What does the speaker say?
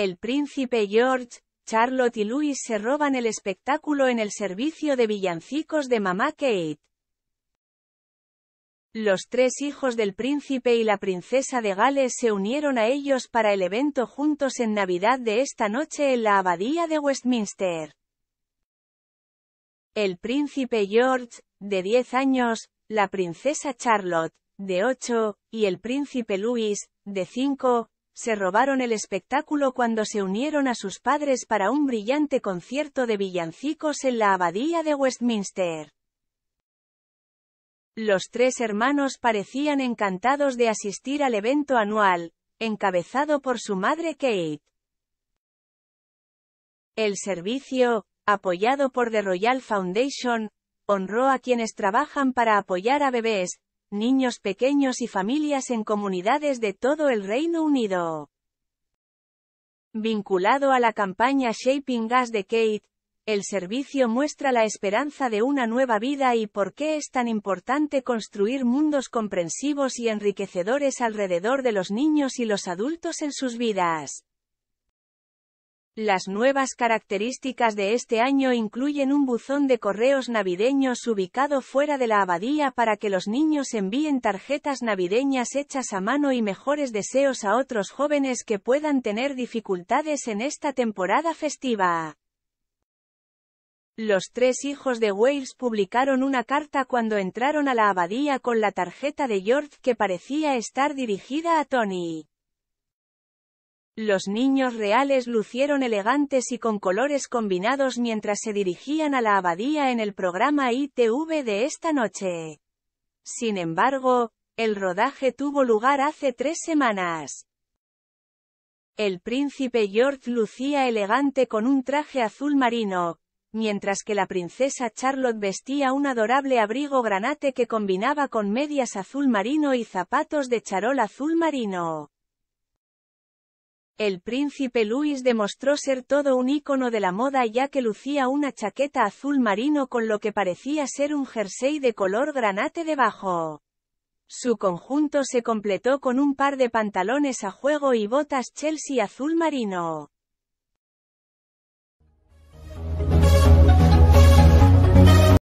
El príncipe George, Charlotte y Louis se roban el espectáculo en el servicio de villancicos de mamá Kate. Los tres hijos del príncipe y la princesa de Gales se unieron a ellos para el evento juntos en Navidad de esta noche en la abadía de Westminster. El príncipe George, de 10 años, la princesa Charlotte, de 8, y el príncipe Louis, de 5, se robaron el espectáculo cuando se unieron a sus padres para un brillante concierto de villancicos en la abadía de Westminster. Los tres hermanos parecían encantados de asistir al evento anual, encabezado por su madre Kate. El servicio, apoyado por The Royal Foundation, honró a quienes trabajan para apoyar a bebés, niños pequeños y familias en comunidades de todo el Reino Unido. Vinculado a la campaña Shaping Us de Kate, el servicio muestra la esperanza de una nueva vida y por qué es tan importante construir mundos comprensivos y enriquecedores alrededor de los niños y los adultos en sus vidas. Las nuevas características de este año incluyen un buzón de correos navideños ubicado fuera de la abadía para que los niños envíen tarjetas navideñas hechas a mano y mejores deseos a otros jóvenes que puedan tener dificultades en esta temporada festiva. Los tres hijos de Wales publicaron una carta cuando entraron a la abadía con la tarjeta de George que parecía estar dirigida a Tony. Los niños reales lucieron elegantes y con colores combinados mientras se dirigían a la abadía en el programa ITV de esta noche. Sin embargo, el rodaje tuvo lugar hace tres semanas. El príncipe George lucía elegante con un traje azul marino, mientras que la princesa Charlotte vestía un adorable abrigo granate que combinaba con medias azul marino y zapatos de charol azul marino. El príncipe Luis demostró ser todo un ícono de la moda ya que lucía una chaqueta azul marino con lo que parecía ser un jersey de color granate debajo. Su conjunto se completó con un par de pantalones a juego y botas Chelsea azul marino.